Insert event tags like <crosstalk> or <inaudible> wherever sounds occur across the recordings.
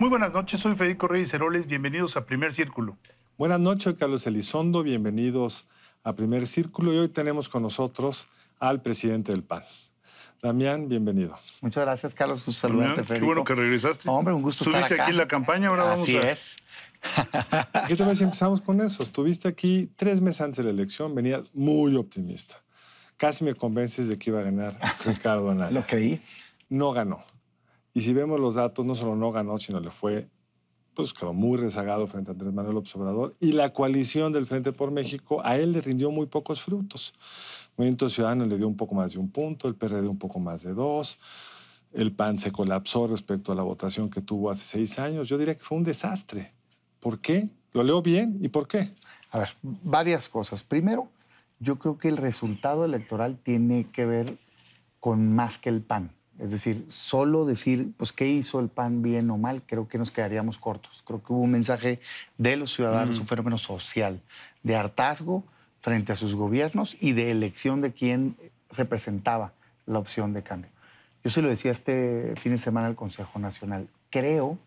Muy buenas noches, soy Federico Reyes Heroles, bienvenidos a Primer Círculo. Buenas noches, Carlos Elizondo, bienvenidos a Primer Círculo y hoy tenemos con nosotros al presidente del PAN. Damián, bienvenido. Muchas gracias, Carlos. Gusto saludarte, Federico. Qué bueno que regresaste. Hombre, un gusto estar acá. Estuviste aquí en la campaña, ahora vamos Así a... es. ¿Qué <laughs> te si empezamos con eso? Estuviste aquí tres meses antes de la elección, venías muy optimista. Casi me convences de que iba a ganar Ricardo Anaya. <laughs> Lo creí. No ganó. Y si vemos los datos, no solo no ganó, sino le fue pues quedó muy rezagado frente a Andrés Manuel Observador y la coalición del Frente por México a él le rindió muy pocos frutos. El Movimiento Ciudadano le dio un poco más de un punto, el PRD un poco más de dos, el PAN se colapsó respecto a la votación que tuvo hace seis años. Yo diría que fue un desastre. ¿Por qué? Lo leo bien y por qué. A ver, varias cosas. Primero, yo creo que el resultado electoral tiene que ver con más que el PAN. Es decir, solo decir, pues, ¿qué hizo el PAN bien o mal? Creo que nos quedaríamos cortos. Creo que hubo un mensaje de los ciudadanos, un mm. fenómeno social, de hartazgo frente a sus gobiernos y de elección de quién representaba la opción de cambio. Yo se lo decía este fin de semana al Consejo Nacional. Creo,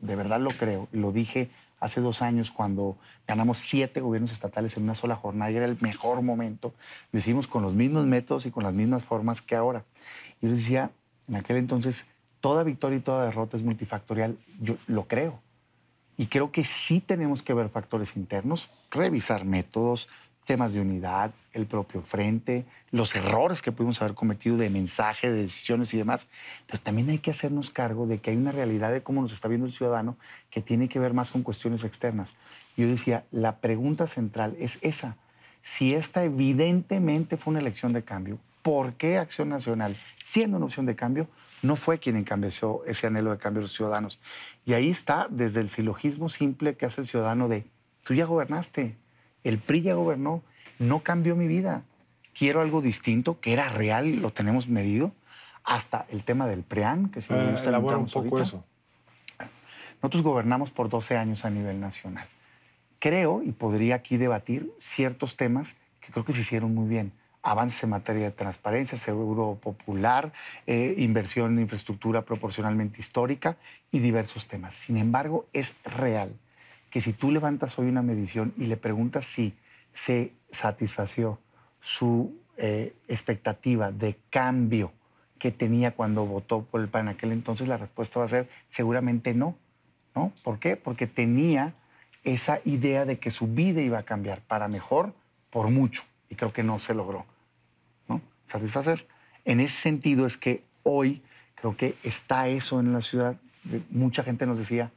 de verdad lo creo, lo dije hace dos años cuando ganamos siete gobiernos estatales en una sola jornada y era el mejor momento. Lo hicimos con los mismos métodos y con las mismas formas que ahora. Y yo les decía, en aquel entonces, toda victoria y toda derrota es multifactorial, yo lo creo. Y creo que sí tenemos que ver factores internos, revisar métodos, temas de unidad, el propio frente, los errores que pudimos haber cometido de mensaje, de decisiones y demás. Pero también hay que hacernos cargo de que hay una realidad de cómo nos está viendo el ciudadano que tiene que ver más con cuestiones externas. Yo decía, la pregunta central es esa. Si esta evidentemente fue una elección de cambio, por qué Acción Nacional, siendo una opción de cambio, no fue quien encabezó ese anhelo de cambio de los ciudadanos. Y ahí está desde el silogismo simple que hace el ciudadano de, tú ya gobernaste, el PRI ya gobernó, no cambió mi vida, quiero algo distinto, que era real, lo tenemos medido, hasta el tema del PREAN, que si me eh, gusta un poco eso. Nosotros gobernamos por 12 años a nivel nacional. Creo, y podría aquí debatir ciertos temas que creo que se hicieron muy bien avances en materia de transparencia, seguro popular, eh, inversión en infraestructura proporcionalmente histórica y diversos temas. Sin embargo, es real que si tú levantas hoy una medición y le preguntas si se satisfació su eh, expectativa de cambio que tenía cuando votó por el PAN en aquel entonces, la respuesta va a ser seguramente no. ¿no? ¿Por qué? Porque tenía esa idea de que su vida iba a cambiar para mejor por mucho y creo que no se logró satisfacer. En ese sentido es que hoy creo que está eso en la ciudad. Mucha gente nos decía,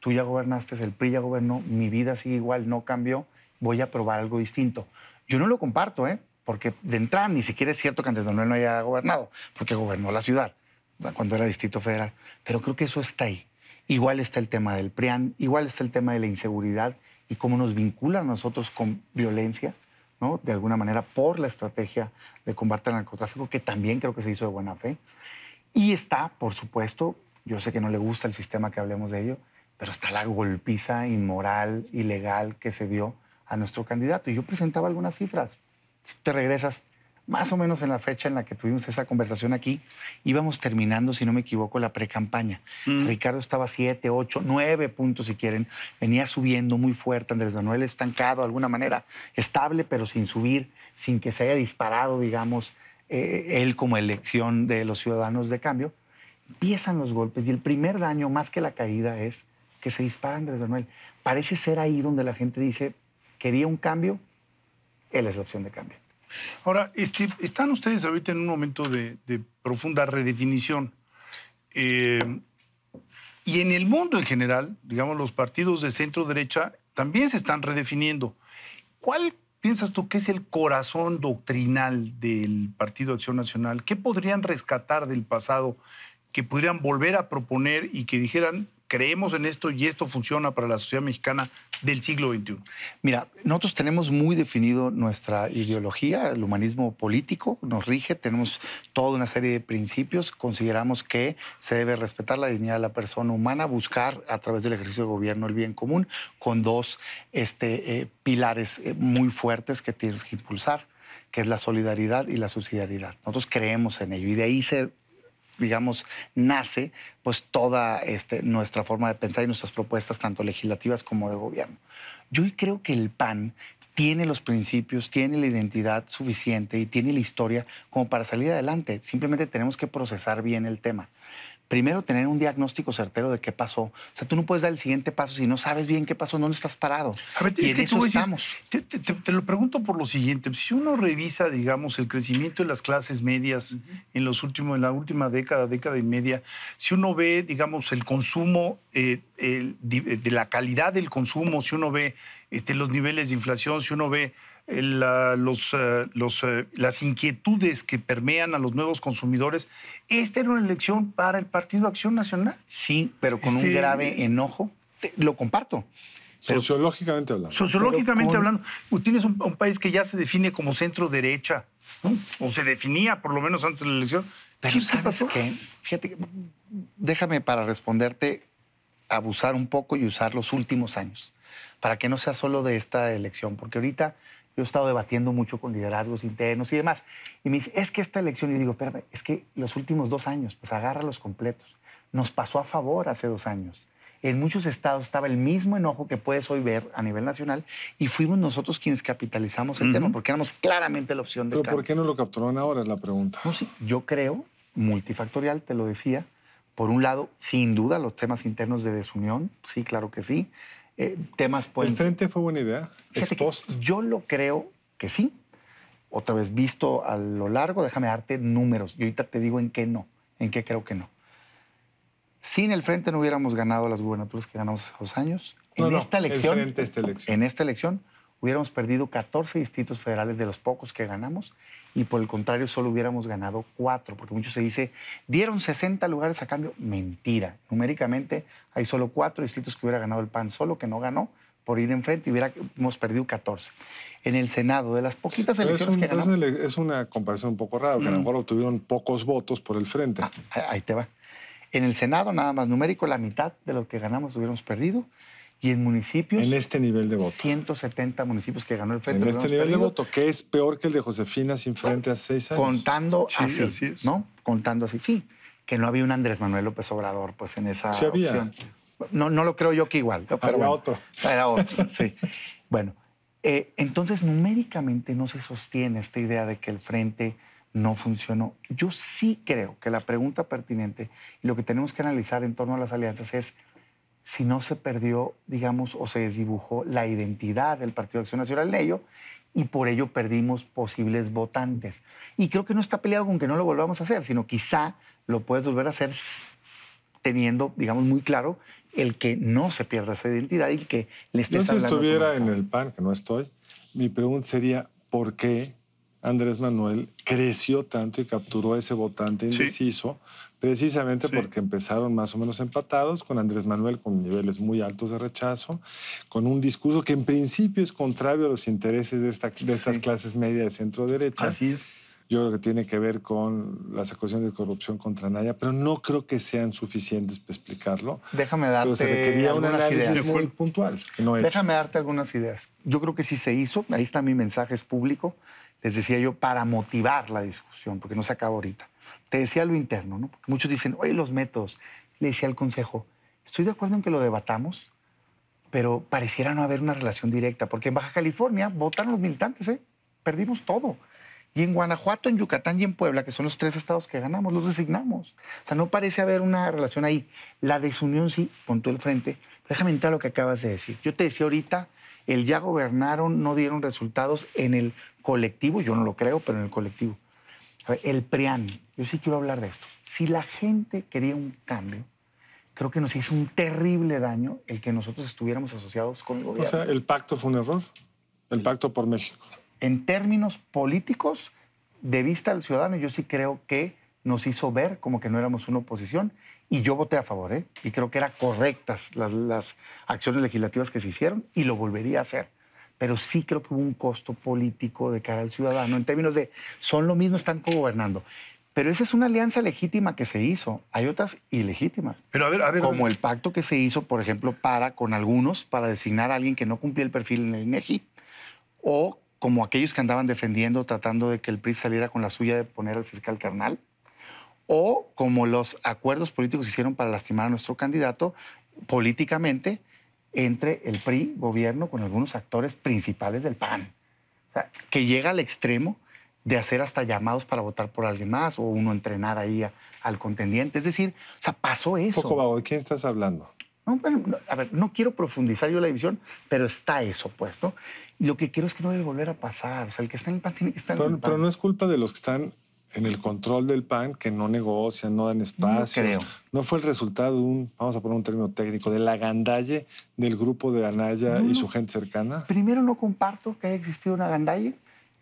tú ya gobernaste, el PRI ya gobernó, mi vida sigue igual, no cambió, voy a probar algo distinto. Yo no lo comparto, ¿eh? porque de entrada ni siquiera es cierto que antes de no haya gobernado, porque gobernó la ciudad cuando era Distrito Federal. Pero creo que eso está ahí. Igual está el tema del PRIAN, igual está el tema de la inseguridad y cómo nos vincula a nosotros con violencia de alguna manera, por la estrategia de combate al narcotráfico, que también creo que se hizo de buena fe. Y está, por supuesto, yo sé que no le gusta el sistema que hablemos de ello, pero está la golpiza inmoral, ilegal que se dio a nuestro candidato. Y yo presentaba algunas cifras. Si te regresas más o menos en la fecha en la que tuvimos esa conversación aquí, íbamos terminando, si no me equivoco, la pre-campaña. Mm. Ricardo estaba siete, ocho, nueve puntos, si quieren. Venía subiendo muy fuerte. Andrés Manuel estancado de alguna manera, estable, pero sin subir, sin que se haya disparado, digamos, eh, él como elección de los ciudadanos de cambio. Empiezan los golpes y el primer daño, más que la caída, es que se dispara Andrés Manuel. Parece ser ahí donde la gente dice, quería un cambio, él es la opción de cambio. Ahora, este, están ustedes ahorita en un momento de, profunda redefinición. Eh, y en el mundo en general, digamos, los partidos de centro-derecha también se están redefiniendo. ¿Cuál piensas tú que es el corazón doctrinal del Partido Acción Nacional? ¿Qué podrían rescatar del pasado que pudieran volver a proponer y que dijeran, creemos en esto y esto funciona para la sociedad mexicana del siglo XXI? Mira, nosotros tenemos muy definido nuestra ideología, el humanismo político nos rige, tenemos toda una serie de principios, consideramos que se debe respetar la dignidad de la persona humana, buscar a través del ejercicio de gobierno el bien común, con dos este, eh, pilares eh, muy fuertes que tienes que impulsar que es la solidaridad y la subsidiariedad. Nosotros creemos en ello y de ahí se digamos, nace pues toda este, nuestra forma de pensar y nuestras propuestas, tanto legislativas como de gobierno. Yo creo que el PAN tiene los principios, tiene la identidad suficiente y tiene la historia como para salir adelante. Simplemente tenemos que procesar bien el tema primero tener un diagnóstico certero de qué pasó. O sea, tú no puedes dar el siguiente paso si no sabes bien qué pasó, no estás parado. A ver, y estamos. Te, lo pregunto por lo siguiente. Si uno revisa, digamos, el crecimiento de las clases medias en, los últimos, en la última década, década y media, si uno ve, digamos, el consumo, eh, de la calidad del consumo, si uno ve este, los niveles de inflación, si uno ve eh, eh, las inquietudes que permean a los nuevos consumidores. Esta era una elección para el Partido Acción Nacional. Sí, pero con un este, grave enojo. lo comparto. sociológicamente hablando. Sociológicamente hablando. Tienes un, un, país que ya se define como centro derecha, o se definía por lo menos antes de la elección. Pero ¿Qué ¿sabes pasó? Fíjate, déjame para responderte abusar un poco y usar los últimos años, para que no sea solo de esta elección, porque ahorita yo he estado debatiendo mucho con liderazgos internos y demás. Y me dice, es que esta elección, yo digo, espérame, es que los últimos dos años, pues los completos. Nos pasó a favor hace dos años. En muchos estados estaba el mismo enojo que puedes hoy ver a nivel nacional y fuimos nosotros quienes capitalizamos el tema porque éramos claramente la opción de ¿Pero por qué no lo capturaron ahora? Es la pregunta. No, sí, yo creo, multifactorial, te lo decía, por un lado, sin duda, los temas internos de desunión, sí, claro que sí. Eh, temas pues, ¿El frente fue buena idea? ¿Es Yo lo creo que sí. Otra vez, visto a lo largo, déjame darte números. Y ahorita te digo en qué no, en qué creo que no. Sin el frente no hubiéramos ganado las gubernaturas que ganamos hace dos años. en, esta elección, en esta elección hubiéramos perdido 14 distritos federales de los pocos que ganamos y por el contrario solo hubiéramos ganado cuatro, porque muchos se dice, dieron 60 lugares a cambio. Mentira. Numéricamente hay solo cuatro distritos que hubiera ganado el PAN, solo que no ganó por ir en frente y hubiéramos perdido 14. En el Senado, de las poquitas elecciones que ganamos... Es una comparación un poco rara, que a lo mm. mejor obtuvieron pocos votos por el frente. Ah, ahí te va. En el Senado, nada más numérico, la mitad de lo que ganamos hubiéramos perdido. Y en municipios. En este nivel de voto. 170 municipios que ganó el Frente. En este nivel de voto, que es peor que el de Josefina sin frente hace seis años. Contando así, ¿no? Contando así, sí. Que no había un Andrés Manuel López Obrador, pues en esa sí había. No, no lo creo yo que igual. Pero era otro. Era otro, <laughs> sí. Bueno, eh, entonces numéricamente no se sostiene esta idea de que el Frente no funcionó. Yo sí creo que la pregunta pertinente y lo que tenemos que analizar en torno a las alianzas es si no se perdió, digamos, o se desdibujó la identidad del Partido de Acción Nacional en ello y por ello perdimos posibles votantes. Y creo que no está peleado con que no lo volvamos a hacer, sino quizá lo puedes volver a hacer teniendo, digamos, muy claro el que no se pierda esa identidad y el que le estés si estuviera en el PAN, que no estoy, mi pregunta sería, ¿por qué Andrés Manuel creció tanto y capturó a ese votante indeciso, precisamente porque empezaron más o menos empatados, con Andrés Manuel con niveles muy altos de rechazo, con un discurso que en principio es contrario a los intereses de, estas clases medias de centro derecha. Así es. Yo creo que tiene que ver con las acusaciones de corrupción contra Naya, pero no creo que sean suficientes para explicarlo. Déjame darte pero se algunas ideas. muy puntual. Déjame darte algunas ideas. Yo creo que sí se hizo, ahí está mi mensaje, es público les decía yo, para motivar la discusión, porque no se acaba ahorita. Te decía lo interno, ¿no? muchos dicen, oye, los métodos. Le decía al consejo, estoy de acuerdo en que lo debatamos, pero pareciera no haber una relación directa, porque en Baja California votaron los militantes, ¿eh? Perdimos todo. Y en Guanajuato, en Yucatán y en Puebla, que son los tres estados que ganamos, los designamos. O sea, no parece haber una relación ahí. La desunión sí, ponte el frente. déjame entrar lo que acabas de decir. Yo te decía ahorita, el ya gobernaron, no dieron resultados en el colectivo, yo no lo creo, pero en el colectivo. el PRIAN, yo sí quiero hablar de esto. Si la gente quería un cambio, creo que nos hizo un terrible daño el que nosotros estuviéramos asociados con el gobierno. O sea, el pacto fue un error. El pacto por México en términos políticos, de vista al ciudadano, yo sí creo que nos hizo ver como que no éramos una oposición y yo voté a favor, ¿eh? Y creo que eran correctas las, las acciones legislativas que se hicieron y lo volvería a hacer pero sí creo que hubo un costo político de cara al ciudadano en términos de son lo mismo, están gobernando. Pero esa es una alianza legítima que se hizo. Hay otras ilegítimas. Pero a ver, a ver. Como el pacto que se hizo, por ejemplo, para con algunos para designar a alguien que no cumplía el perfil en el INEGI o como aquellos que andaban defendiendo, tratando de que el PRI saliera con la suya de poner al fiscal carnal, o como los acuerdos políticos hicieron para lastimar a nuestro candidato políticamente entre el PRI, gobierno, con algunos actores principales del PAN. O sea, que llega al extremo de hacer hasta llamados para votar por alguien más o uno entrenar ahí al contendiente. Es decir, o sea, pasó eso. Poco, ¿de quién estás hablando? No, a ver, no quiero profundizar yo la división, pero está eso, pues, ¿no? lo que quiero es que no debe volver a pasar. O sea, el que está en el PAN tiene que estar en el PAN. Pero no es culpa de los que están en el control del PAN, que no negocian, no dan espacio. No, creo. no fue el resultado de un, vamos a poner un término técnico, de la gandalle del grupo de Anaya y su gente cercana. Primero, no comparto que haya existido una gandalle.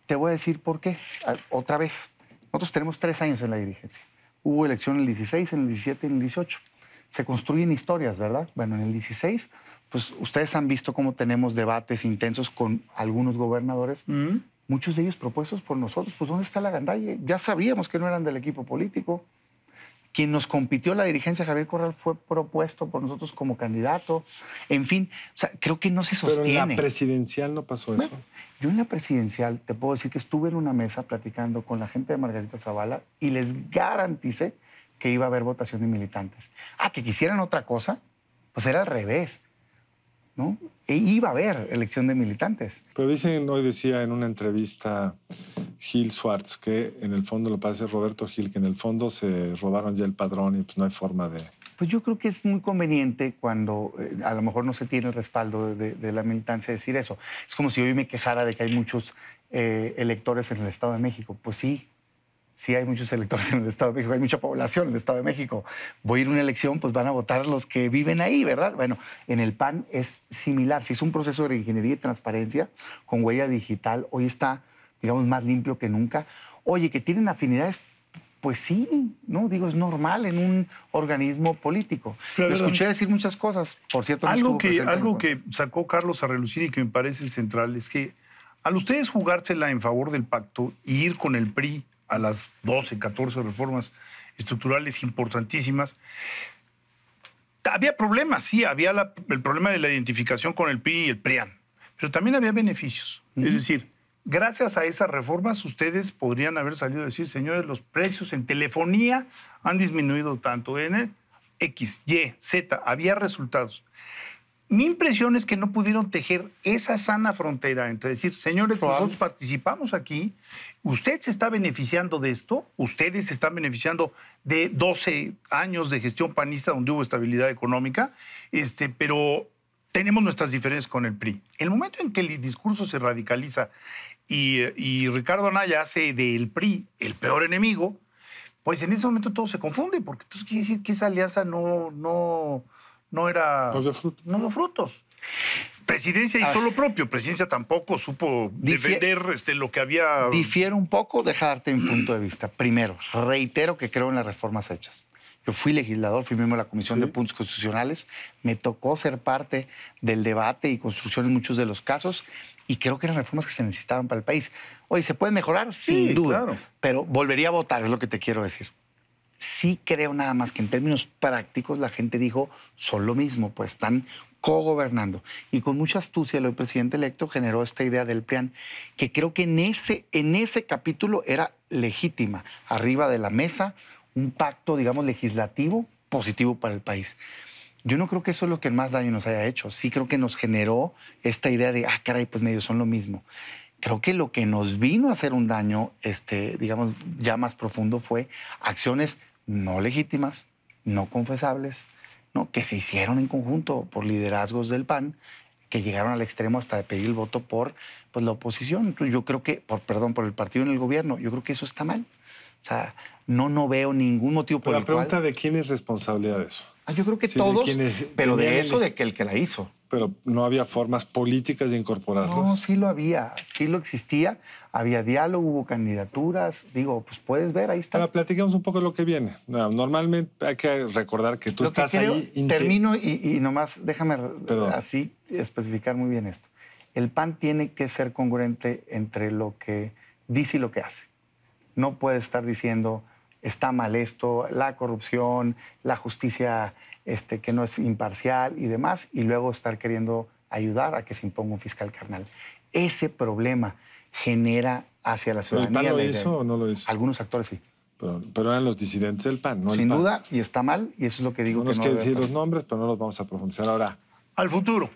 Te voy a decir por qué. Otra vez, nosotros tenemos tres años en la dirigencia. Hubo elección en el 16, en el 17 y en el 18 se construyen historias, ¿verdad? Bueno, en el 16, pues ustedes han visto cómo tenemos debates intensos con algunos gobernadores, mm. muchos de ellos propuestos por nosotros, pues ¿dónde está la gandalle? Ya sabíamos que no eran del equipo político. Quien nos compitió la dirigencia, Javier Corral, fue propuesto por nosotros como candidato. En fin, o sea, creo que no se sostiene. Pero en la presidencial no pasó eso. yo en la presidencial te puedo decir que estuve en una mesa platicando con la gente de Margarita Zavala y les garanticé que iba a haber votación de militantes. Ah, que quisieran otra cosa, pues era al revés. ¿no? E iba a haber elección de militantes. Pero dicen, hoy decía en una entrevista Gil Schwartz, que en el fondo, lo parece Roberto Gil, que en el fondo se robaron ya el padrón y pues no hay forma de... Pues yo creo que es muy conveniente cuando eh, a lo mejor no se tiene el respaldo de, la militancia decir eso. Es como si hoy me quejara de que hay muchos eh, electores en el Estado de México. Pues sí, sí hay muchos electores en el Estado de México, hay mucha población en el Estado de México. Voy a ir a una elección, pues van a votar los que viven ahí, ¿verdad? Bueno, en el PAN es similar. Si es un proceso de ingeniería y transparencia con huella digital, hoy está, digamos, más limpio que nunca. Oye, que tienen afinidades pues sí, ¿no? Digo, es normal en un organismo político. Lo escuché decir muchas cosas, por cierto. algo que, algo que sacó Carlos a relucir y que me parece central es que al ustedes jugársela en favor del pacto y ir con el PRI a las 12, 14 reformas estructurales importantísimas. Había problemas, sí, había el problema de la identificación con el PRI y el PRIAN, pero también había beneficios. Es decir, gracias a esas reformas ustedes podrían haber salido a decir, señores, los precios en telefonía han disminuido tanto, en X, Y, Z, había resultados. Mi impresión es que no pudieron tejer esa sana frontera entre decir, señores, nosotros participamos aquí, usted se está beneficiando de esto, ustedes se están beneficiando de 12 años de gestión panista donde hubo estabilidad económica, este, pero tenemos nuestras diferencias con el PRI. El momento en que el discurso se radicaliza y, Ricardo Anaya hace del PRI el peor enemigo, pues en ese momento todo se confunde, porque entonces quiere decir que esa alianza no, no no era... No, los frutos. Presidencia hizo ah. lo propio, Presidencia tampoco supo defender este, lo que había... Difiere un poco, darte un punto de vista. Primero, reitero que creo en las reformas hechas. Yo fui legislador, fui miembro de la Comisión de Puntos Constitucionales, me tocó ser parte del debate y construcción en muchos de los casos y creo que eran reformas que se necesitaban para el país. Oye, ¿se pueden mejorar? Sin duda, pero volvería a votar, es lo que te quiero decir sí creo nada más que en términos prácticos la gente dijo, son lo mismo, pues están co-gobernando. Y con mucha astucia el presidente electo generó esta idea del plan, que creo que en ese, en ese capítulo era legítima, arriba de la mesa, un pacto, digamos, legislativo positivo para el país. Yo no creo que eso es lo que más daño nos haya hecho. Sí creo que nos generó esta idea de, ah, caray, pues medio son lo mismo creo que lo que nos vino a hacer un daño, este, digamos, ya más profundo fue acciones no legítimas, no confesables, ¿no? que se hicieron en conjunto por liderazgos del PAN, que llegaron al extremo hasta de pedir el voto por pues, la oposición. Yo creo que, por, perdón, por el partido en el gobierno, yo creo que eso está mal. O sea, no, no veo ningún motivo por La pregunta de quién es responsabilidad de eso. Ah, yo creo que todos, pero de eso, de que el que la hizo. Pero no había formas políticas de incorporarlos. No, sí lo había, sí lo existía. Había diálogo, hubo candidaturas. Digo, pues puedes ver, ahí está. Ahora platicamos un poco lo que viene. normalmente hay que recordar que tú estás ahí. Termino y, nomás déjame así especificar muy bien esto. El PAN tiene que ser congruente entre lo que dice y lo que hace. No puede estar diciendo está mal esto, la corrupción, la justicia este, que no es imparcial y demás, y luego estar queriendo ayudar a que se imponga un fiscal carnal. Ese problema genera hacia la ciudadanía. ¿El PAN lo hizo o no lo hizo? Algunos actores sí. Pero, eran los disidentes del PAN, ¿no? Sin duda, y está mal, y eso es lo que digo. No nos que no decir los nombres, pero no los vamos a profundizar ahora. Al futuro,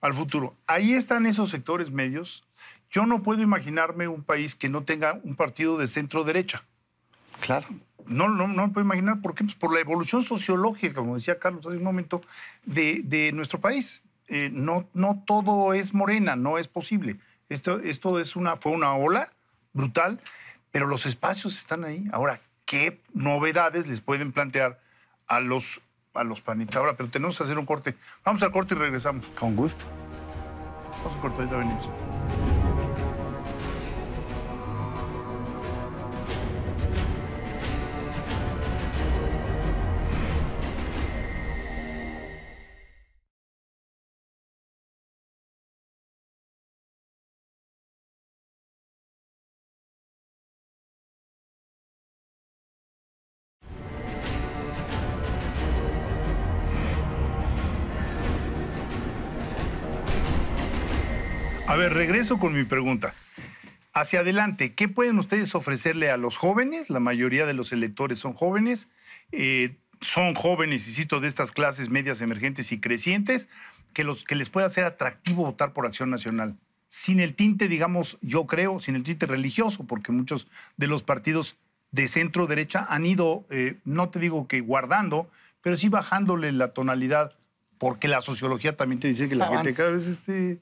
al futuro. Ahí están esos sectores medios. Yo no puedo imaginarme un país que no tenga un partido de centro derecha. Claro no, me puedo imaginar por qué, pues, por la evolución sociológica, como decía Carlos hace un momento, de, nuestro país. Eh, no, no todo es morena, no es posible. Esto, esto es una, fue una ola brutal, pero los espacios están ahí. Ahora, ¿qué novedades les pueden plantear a los, a los panistas? Ahora, pero tenemos que hacer un corte. Vamos al corte y regresamos. Con gusto. Vamos al corte, ahorita venimos. A ver, regreso con mi pregunta. Hacia adelante, ¿qué pueden ustedes ofrecerle a los jóvenes? La mayoría de los electores son jóvenes. Eh, son jóvenes, insisto, de estas clases medias emergentes y crecientes, que, los, que les pueda ser atractivo votar por Acción Nacional. Sin el tinte, digamos, yo creo, sin el tinte religioso, porque muchos de los partidos de centro derecha han ido, eh, no te digo que guardando, pero sí bajándole la tonalidad, porque la sociología también te dice que la gente cada vez este,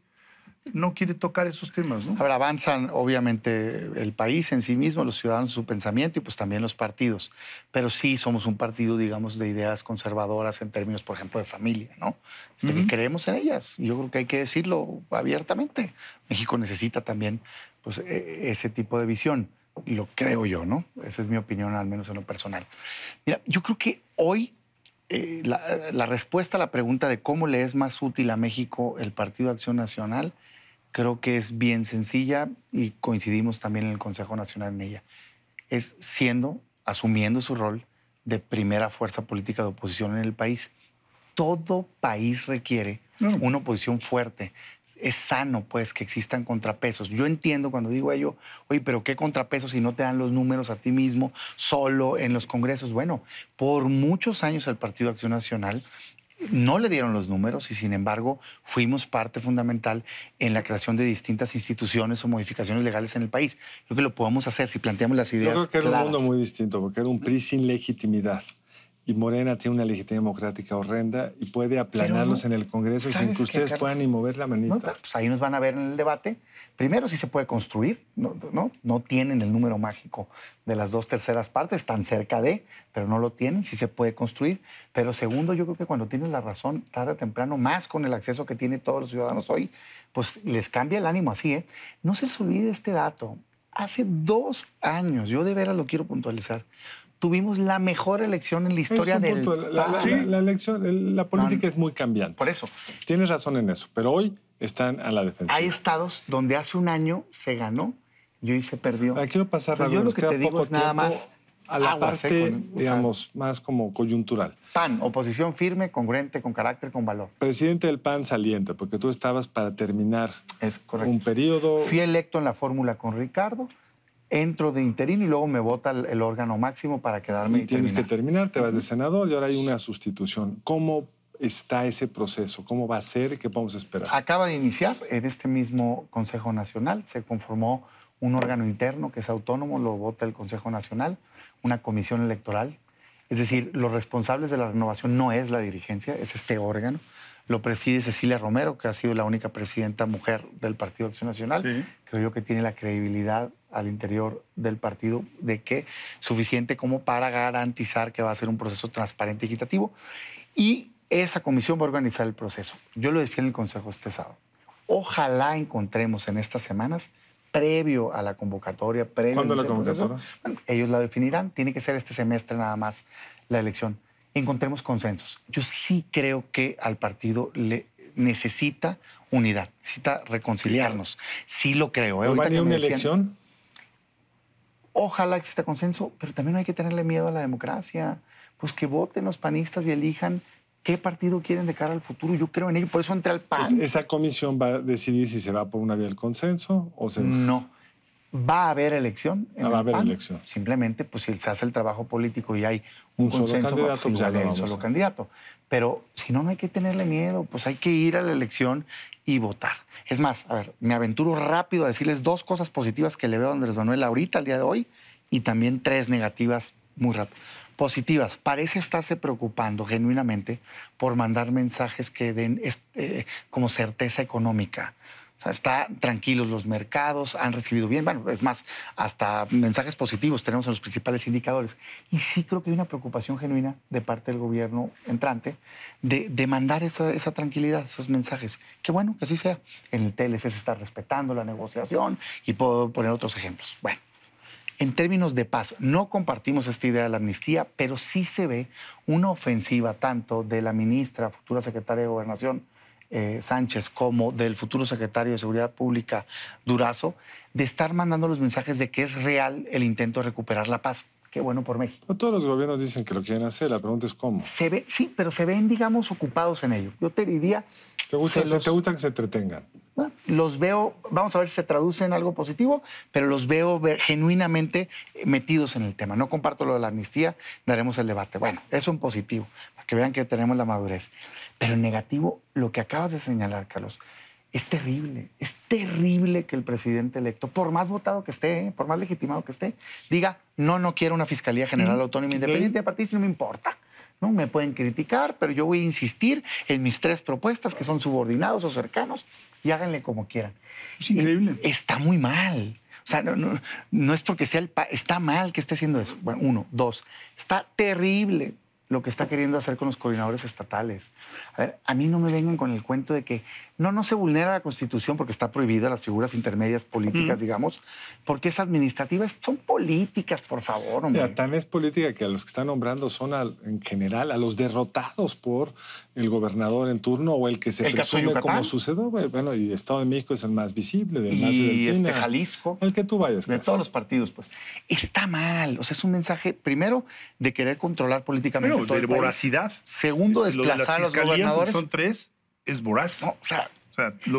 no quiere tocar esos temas. ¿no? Ahora, avanzan obviamente el país en sí mismo, los ciudadanos, su pensamiento y pues también los partidos. Pero sí somos un partido, digamos, de ideas conservadoras en términos, por ejemplo, de familia, ¿no? Este, que creemos en ellas. Y yo creo que hay que decirlo abiertamente. México necesita también pues, e, ese tipo de visión. Lo creo yo, ¿no? Esa es mi opinión, al menos en lo personal. Mira, yo creo que hoy eh, la, la respuesta a la pregunta de cómo le es más útil a México el Partido Acción Nacional creo que es bien sencilla y coincidimos también en el Consejo Nacional en ella. Es siendo, asumiendo su rol de primera fuerza política de oposición en el país. Todo país requiere una oposición fuerte. Es sano, pues, que existan contrapesos. Yo entiendo cuando digo ello, oye, pero ¿qué contrapesos si no te dan los números a ti mismo solo en los congresos? Bueno, por muchos años el Partido Acción Nacional no le dieron los números y sin embargo fuimos parte fundamental en la creación de distintas instituciones o modificaciones legales en el país. Creo que lo podemos hacer si planteamos las ideas. Yo creo que era un mundo muy distinto porque era un PRI sin legitimidad y Morena tiene una legitimidad democrática horrenda y puede aplanarlos en el Congreso sin que ustedes puedan ni mover la manita. Pues, pues ahí nos van a ver en el debate. Primero, si se puede construir, no, no, tienen el número mágico de las dos terceras partes, están cerca de, pero no lo tienen, si se puede construir. Pero segundo, yo creo que cuando tienen la razón, tarde o temprano, más con el acceso que tienen todos los ciudadanos hoy, pues les cambia el ánimo así. ¿eh? No se les olvide este dato. Hace dos años, yo de veras lo quiero puntualizar, tuvimos la mejor elección en la historia del la, la, ¿Sí? la, la, elección, la política es muy cambiante. Por eso. Tienes razón en eso, pero hoy están a la defensa. Hay estados donde hace un año se ganó y hoy se perdió. Ahora, quiero pasar a Yo lo que te digo es nada más a la parte, eh, digamos, más como coyuntural. PAN, oposición firme, congruente, con carácter, con valor. Presidente del PAN saliente, porque tú estabas para terminar es un periodo. Fui electo en la fórmula con Ricardo entro de interino y luego me vota el, órgano máximo para quedarme. Y, tienes que terminar, te vas de senador y ahora hay una sustitución. ¿Cómo está ese proceso? ¿Cómo va a ser? ¿Qué podemos esperar? Acaba de iniciar en este mismo Consejo Nacional. Se conformó un órgano interno que es autónomo, lo vota el Consejo Nacional, una comisión electoral. Es decir, los responsables de la renovación no es la dirigencia, es este órgano. Lo preside Cecilia Romero, que ha sido la única presidenta mujer del Partido Acción Nacional. Creo yo que tiene la credibilidad al interior del partido de que suficiente como para garantizar que va a ser un proceso transparente y equitativo. Y esa comisión va a organizar el proceso. Yo lo decía en el Consejo este sábado. Ojalá encontremos en estas semanas previo a la convocatoria, previo a la convocatoria? la convocatoria? ellos la definirán, tiene que ser este semestre nada más la elección. Encontremos consensos. Yo sí creo que al partido le necesita unidad, necesita reconciliarnos. Sí lo creo. ¿eh? ¿No una elección? Ojalá exista consenso, pero también hay que tenerle miedo a la democracia. Pues que voten los panistas y elijan qué partido quieren de cara al futuro. Yo creo en ello, por eso entré al pues PAN. esa comisión va a decidir si se va por una vía del consenso o se... No va a haber elección. En ah, va a haber elección. Simplemente, pues si se hace el trabajo político y hay un, consenso, pues, pues, solo candidato, pues, hay solo candidato. Pero si no, no hay que tenerle miedo, pues hay que ir a la elección y votar. Es más, a ver, me aventuro rápido a decirles dos cosas positivas que le veo a Andrés Manuel ahorita, al día de hoy, y también tres negativas muy rápido. Positivas, parece estarse preocupando genuinamente por mandar mensajes que den este, eh, como certeza económica está tranquilos los mercados, han recibido bien, bueno, es más, hasta mensajes positivos tenemos en los principales indicadores. Y sí creo que hay una preocupación genuina de parte del gobierno entrante de, demandar esa, esa, tranquilidad, esos mensajes. Qué bueno que así sea. En el TLC se está respetando la negociación y puedo poner otros ejemplos. Bueno. En términos de paz, no compartimos esta idea de la amnistía, pero sí se ve una ofensiva tanto de la ministra, futura secretaria de Gobernación, eh, Sánchez como del futuro secretario de Seguridad Pública Durazo, de estar mandando los mensajes de que es real el intento de recuperar la paz. Qué bueno por México. todos los gobiernos dicen que lo quieren hacer, la pregunta es cómo. Se ve, sí, pero se ven, digamos, ocupados en ello. Yo te diría... ¿Te gusta, que se entretengan? Los veo, vamos a ver si se traduce en algo positivo, pero los veo genuinamente metidos en el tema. No comparto lo de la amnistía, daremos el debate. Bueno, es un positivo que vean que tenemos la madurez. Pero en negativo, lo que acabas de señalar, Carlos, es terrible, es terrible que el presidente electo, por más votado que esté, eh, por más legitimado que esté, diga, no, no quiero una Fiscalía General Autónoma Independiente, a partir si no me importa. ¿no? Me pueden criticar, pero yo voy a insistir en mis tres propuestas, que son subordinados o cercanos, y háganle como quieran. Es increíble. Está muy mal. O sea, no, no, es porque sea el... está mal que esté haciendo eso. Bueno, uno. Dos, está terrible lo que está queriendo hacer con los coordinadores estatales. A ver, a mí no me vengan con el cuento de que no, no se vulnera la Constitución porque está prohibida las figuras intermedias políticas, digamos, porque es administrativa, son políticas, por favor. Hombre. O sea, tan es política que a los que están nombrando son en general a los derrotados por el gobernador en turno o el que se ¿El presume como sucedió. Bueno, y Estado de México es el más visible, del y de este Jalisco. El que tú vayas. De todos los partidos, pues. Está mal. O sea, es un mensaje, primero, de querer controlar políticamente de voracidad. Segundo, desplazar a los gobernadores. Son tres, es voraz. o sea,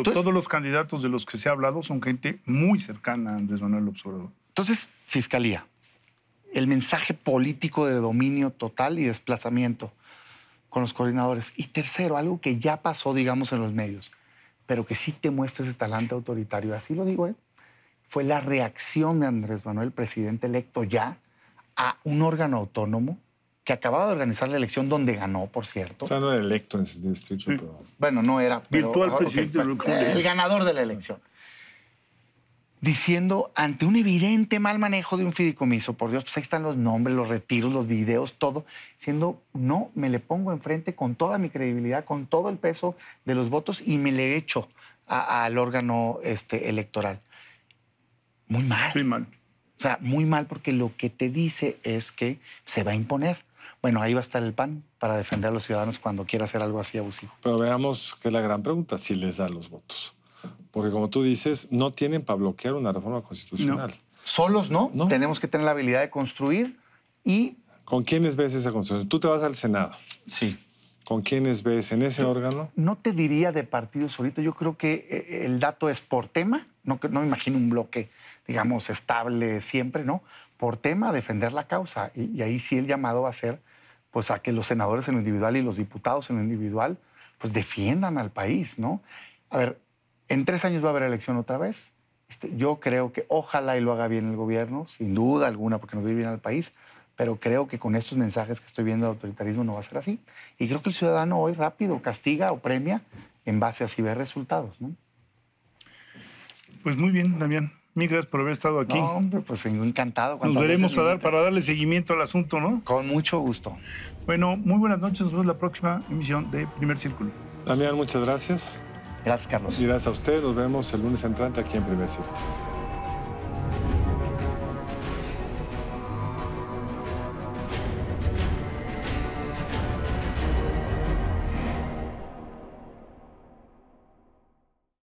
todos los candidatos de los que se ha hablado son gente muy cercana a Andrés Manuel López Entonces, fiscalía, el mensaje político de dominio total y desplazamiento con los coordinadores. Y tercero, algo que ya pasó, digamos, en los medios, pero que sí te muestra ese talante autoritario, así lo digo ¿eh? fue la reacción de Andrés Manuel, presidente electo ya, a un órgano autónomo que acababa de organizar la elección donde ganó, por cierto. O sea, no era electo en ese distrito, mm. pero... Bueno, no era. Virtual ah, presidente El ganador de la elección. Diciendo, ante un evidente mal manejo de un fideicomiso, por Dios, pues ahí están los nombres, los retiros, los videos, todo, Diciendo, no, me le pongo enfrente con toda mi credibilidad, con todo el peso de los votos y me le echo al órgano este, electoral. Muy mal. Muy mal. O sea, muy mal porque lo que te dice es que se va a imponer. Bueno, ahí va a estar el PAN para defender a los ciudadanos cuando quiera hacer algo así abusivo. Pero veamos que la gran pregunta, si les da los votos. Porque como tú dices, no tienen para bloquear una reforma constitucional. Solos no. tenemos que tener la habilidad de construir y... ¿Con quiénes ves esa construcción? Tú te vas al Senado. Sí. ¿Con quiénes ves en ese órgano? No te diría de partidos solito. Yo creo que eh, el dato es por tema. No, no imagino un bloque, digamos, estable siempre, ¿no? por tema defender la causa. Y, ahí sí el llamado va a ser pues, a que los senadores en lo individual y los diputados en lo individual pues, defiendan al país, ¿no? A ver, en tres años va a haber elección otra vez. Este, yo creo que ojalá y lo haga bien el gobierno, sin duda alguna, porque nos vive bien al país, pero creo que con estos mensajes que estoy viendo de autoritarismo no va a ser así. Y creo que el ciudadano hoy rápido castiga o premia en base a si ve resultados. ¿no? Pues muy bien, Damián. Mil gracias por haber estado aquí. No, hombre, pues encantado. Nos veremos a dar para darle seguimiento al asunto, ¿no? Con mucho gusto. Bueno, muy buenas noches. Nos vemos la próxima emisión de Primer Círculo. Damián, muchas gracias. Gracias, Carlos. Y gracias a usted. Nos vemos el lunes entrante aquí en Primer Círculo.